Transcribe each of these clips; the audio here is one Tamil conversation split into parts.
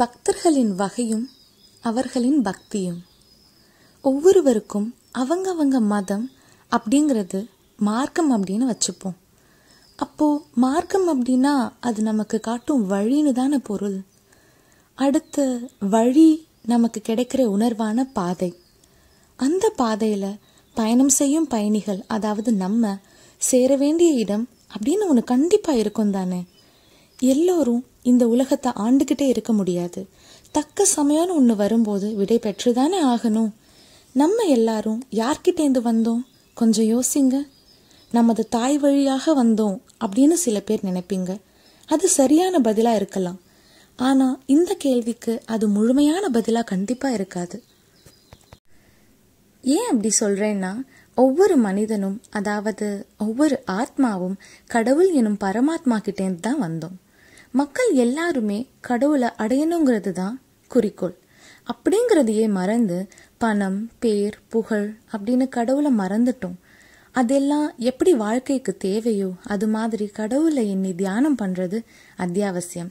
பக்தர்களின் வகையும் அவர்களின் பக்தியும் ஒவ்வொருவருக்கும் அவங்கவங்க மதம் அப்படிங்கிறது மார்க்கம் அப்படின்னு வச்சுப்போம் அப்போது மார்க்கம் அப்படின்னா அது நமக்கு காட்டும் வழின்னு தானே பொருள் அடுத்த வழி நமக்கு கிடைக்கிற உணர்வான பாதை அந்த பாதையில் பயணம் செய்யும் பயணிகள் அதாவது நம்ம சேர வேண்டிய இடம் அப்படின்னு ஒன்று கண்டிப்பாக இருக்கும் தானே எல்லோரும் இந்த உலகத்தை ஆண்டுக்கிட்டே இருக்க முடியாது தக்க சமயம்னு ஒன்று வரும்போது விடை பெற்றுதானே ஆகணும் நம்ம எல்லாரும் யார்கிட்டேந்து வந்தோம் கொஞ்சம் யோசிங்க நமது தாய் வழியாக வந்தோம் அப்படின்னு சில பேர் நினைப்பீங்க அது சரியான பதிலாக இருக்கலாம் ஆனால் இந்த கேள்விக்கு அது முழுமையான பதிலாக கண்டிப்பாக இருக்காது ஏன் அப்படி சொல்கிறேன்னா ஒவ்வொரு மனிதனும் அதாவது ஒவ்வொரு ஆத்மாவும் கடவுள் எனும் பரமாத்மா கிட்டேந்து தான் வந்தோம் மக்கள் எல்லாருமே கடவுளை அடையணுங்கிறது தான் குறிக்கோள் அப்படிங்கிறதையே மறந்து பணம் பேர் புகழ் அப்படின்னு கடவுளை மறந்துட்டோம் அதெல்லாம் எப்படி வாழ்க்கைக்கு தேவையோ அது மாதிரி கடவுளை எண்ணி தியானம் பண்ணுறது அத்தியாவசியம்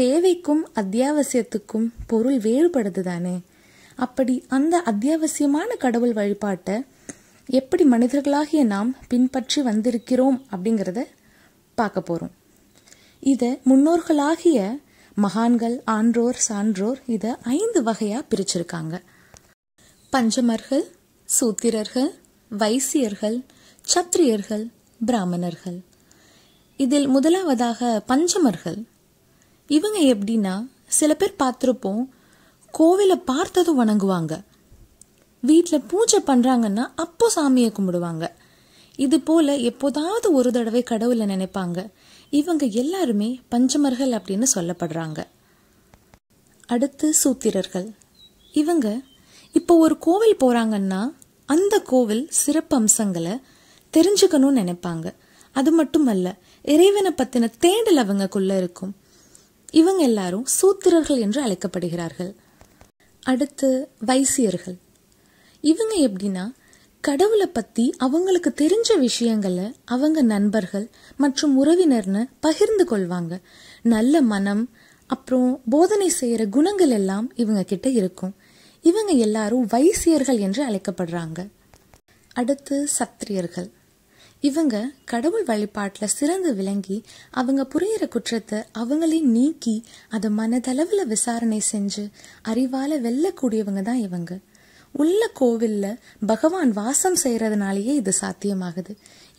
தேவைக்கும் அத்தியாவசியத்துக்கும் பொருள் வேறுபடுது தானே அப்படி அந்த அத்தியாவசியமான கடவுள் வழிபாட்டை எப்படி மனிதர்களாகிய நாம் பின்பற்றி வந்திருக்கிறோம் அப்படிங்கிறத பார்க்க போகிறோம் இதை முன்னோர்களாகிய மகான்கள் ஆன்றோர் சான்றோர் இதை ஐந்து வகையாக பிரிச்சிருக்காங்க பஞ்சமர்கள் சூத்திரர்கள் வைசியர்கள் சத்திரியர்கள் பிராமணர்கள் இதில் முதலாவதாக பஞ்சமர்கள் இவங்க எப்படின்னா சில பேர் பார்த்துருப்போம் கோவிலை பார்த்ததும் வணங்குவாங்க வீட்டில் பூஜை பண்ணுறாங்கன்னா அப்போ சாமியை கும்பிடுவாங்க இது போல் எப்போதாவது ஒரு தடவை கடவுளை நினைப்பாங்க இவங்க எல்லாருமே பஞ்சமர்கள் அப்படின்னு சொல்லப்படுறாங்க அடுத்து சூத்திரர்கள் இவங்க இப்போ ஒரு கோவில் போகிறாங்கன்னா அந்த கோவில் சிறப்பு அம்சங்களை தெரிஞ்சுக்கணும்னு நினைப்பாங்க அது மட்டும் அல்ல இறைவனை பற்றின தேடல் அவங்கக்குள்ள இருக்கும் இவங்க எல்லாரும் சூத்திரர்கள் என்று அழைக்கப்படுகிறார்கள் அடுத்து வைசியர்கள் இவங்க எப்படின்னா கடவுளை பற்றி அவங்களுக்கு தெரிஞ்ச விஷயங்களை அவங்க நண்பர்கள் மற்றும் உறவினர்னு பகிர்ந்து கொள்வாங்க நல்ல மனம் அப்புறம் போதனை செய்கிற குணங்கள் எல்லாம் இவங்க கிட்ட இருக்கும் இவங்க எல்லாரும் வைசியர்கள் என்று அழைக்கப்படுறாங்க அடுத்து சத்திரியர்கள் இவங்க கடவுள் வழிபாட்டில் சிறந்து விளங்கி அவங்க புரியிற குற்றத்தை அவங்களே நீக்கி அதை மனதளவில் விசாரணை செஞ்சு அறிவால் வெல்லக்கூடியவங்க தான் இவங்க உள்ள கோவில்ல பகவான் வாசம் செய்கிறதுனாலேயே இது சாத்தியமாகுது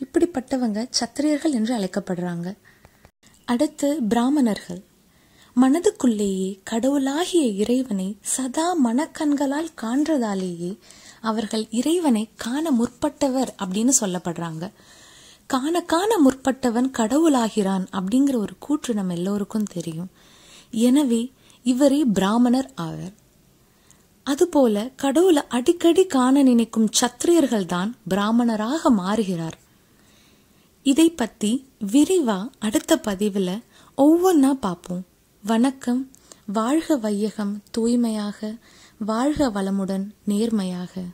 இப்படிப்பட்டவங்க சத்திரியர்கள் என்று அழைக்கப்படுறாங்க அடுத்து பிராமணர்கள் மனதுக்குள்ளேயே கடவுளாகிய இறைவனை சதா மனக்கண்களால் காண்றதாலேயே அவர்கள் இறைவனை காண முற்பட்டவர் அப்படின்னு சொல்லப்படுறாங்க காண காண முற்பட்டவன் கடவுளாகிறான் அப்படிங்கிற ஒரு கூற்று நம்ம எல்லோருக்கும் தெரியும் எனவே இவரே பிராமணர் ஆவர் அதுபோல கடவுளை அடிக்கடி காண நினைக்கும் சத்திரியர்கள் தான் பிராமணராக மாறுகிறார் இதை பற்றி விரிவா அடுத்த பதிவில் ஒவ்வொன்றா பார்ப்போம் வணக்கம் வாழ்க வையகம் தூய்மையாக வாழ்க வளமுடன் நேர்மையாக